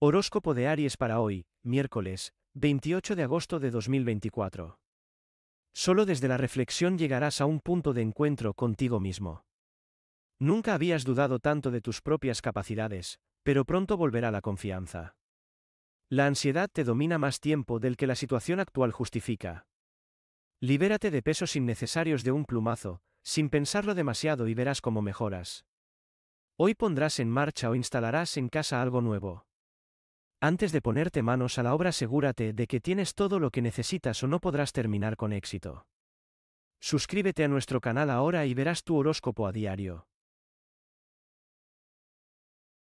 Horóscopo de Aries para hoy, miércoles, 28 de agosto de 2024. Solo desde la reflexión llegarás a un punto de encuentro contigo mismo. Nunca habías dudado tanto de tus propias capacidades, pero pronto volverá la confianza. La ansiedad te domina más tiempo del que la situación actual justifica. Libérate de pesos innecesarios de un plumazo, sin pensarlo demasiado y verás cómo mejoras. Hoy pondrás en marcha o instalarás en casa algo nuevo. Antes de ponerte manos a la obra asegúrate de que tienes todo lo que necesitas o no podrás terminar con éxito. Suscríbete a nuestro canal ahora y verás tu horóscopo a diario.